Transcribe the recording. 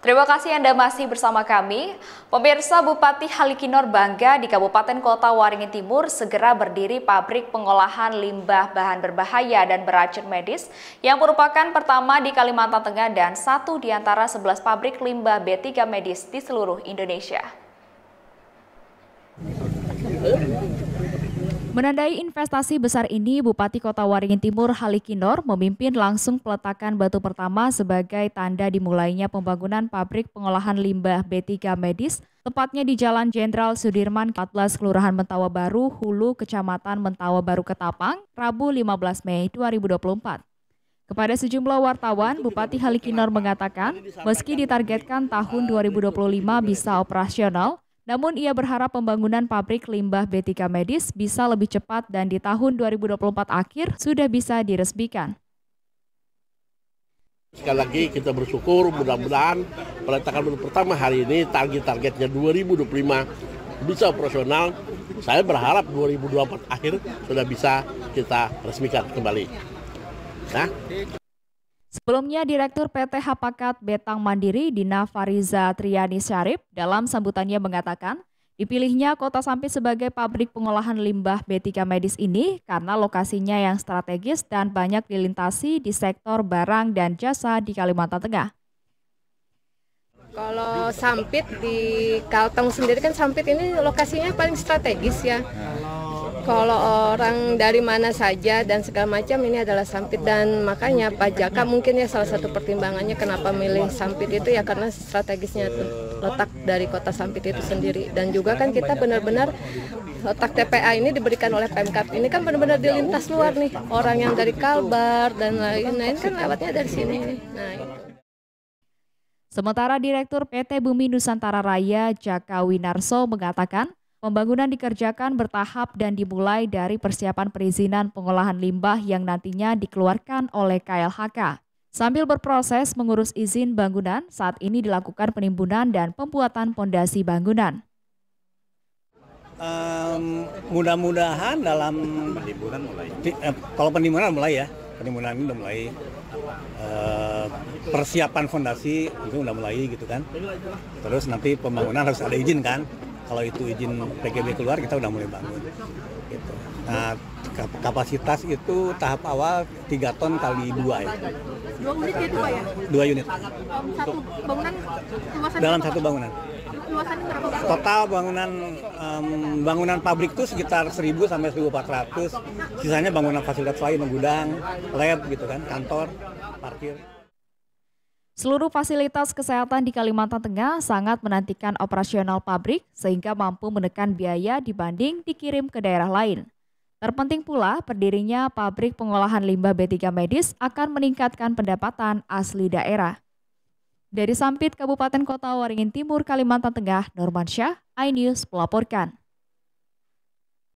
Terima kasih Anda masih bersama kami. Pemirsa Bupati Halikinor bangga di Kabupaten Kota Waringin Timur segera berdiri pabrik pengolahan limbah bahan berbahaya dan beracun medis yang merupakan pertama di Kalimantan Tengah dan satu di antara 11 pabrik limbah B3 medis di seluruh Indonesia. Menandai investasi besar ini, Bupati Kota Waringin Timur Halikinor memimpin langsung peletakan batu pertama sebagai tanda dimulainya pembangunan pabrik pengolahan limbah B3 Medis, tepatnya di Jalan Jenderal Sudirman 14 Kelurahan Mentawa Baru, Hulu, Kecamatan Mentawa Baru Ketapang, Rabu 15 Mei 2024. Kepada sejumlah wartawan, Bupati Halikinor mengatakan, meski ditargetkan tahun 2025 bisa operasional, namun ia berharap pembangunan pabrik limbah B3 medis bisa lebih cepat dan di tahun 2024 akhir sudah bisa diresmikan. Sekali lagi kita bersyukur mudah-mudahan peletakan pertama hari ini target-targetnya 2025 bisa operasional. Saya berharap 2024 akhir sudah bisa kita resmikan kembali. Nah, Sebelumnya, Direktur PT Hapakat Betang Mandiri Dina Fariza Triani Syarif dalam sambutannya mengatakan, Dipilihnya Kota Sampit sebagai pabrik pengolahan limbah B3 medis ini karena lokasinya yang strategis dan banyak dilintasi di sektor barang dan jasa di Kalimantan Tengah. Kalau Sampit di Kalteng sendiri kan Sampit ini lokasinya paling strategis ya. Nah. Kalau orang dari mana saja dan segala macam ini adalah sampit dan makanya Pak Jaka mungkin ya salah satu pertimbangannya kenapa milih sampit itu ya karena strategisnya itu letak dari kota sampit itu sendiri dan juga kan kita benar-benar letak TPA ini diberikan oleh Pemkap ini kan benar-benar di lintas luar nih orang yang dari Kalbar dan lain-lain kan lewatnya dari sini nah itu. Sementara Direktur PT Bumi Nusantara Raya Jaka Winarso mengatakan Pembangunan dikerjakan bertahap dan dimulai dari persiapan perizinan pengolahan limbah yang nantinya dikeluarkan oleh KLHK. Sambil berproses mengurus izin bangunan, saat ini dilakukan penimbunan dan pembuatan pondasi bangunan. Um, mudah-mudahan dalam penimbunan mulai. Eh, kalau penimbunan mulai ya, penimbunan ini udah mulai. Uh, persiapan fondasi itu udah mulai gitu kan. Terus nanti pembangunan harus ada izin kan kalau itu izin PGB keluar kita udah mulai bangun gitu. Nah kapasitas itu tahap awal 3 ton kali 2 ya. dua unit itu Pak ya? dua unit. Satu bangunan luasan Dalam satu bangunan. Luasan berapa? Total bangunan um, bangunan pabrik itu sekitar 1000 sampai 1400. Sisanya bangunan fasilitas lain, gudang, lab gitu kan, kantor, parkir. Seluruh fasilitas kesehatan di Kalimantan Tengah sangat menantikan operasional pabrik sehingga mampu menekan biaya dibanding dikirim ke daerah lain. Terpenting pula, berdirinya pabrik pengolahan limbah B3 medis akan meningkatkan pendapatan asli daerah. Dari Sampit, Kabupaten Kota Waringin Timur, Kalimantan Tengah, Norman Syah, iNews melaporkan.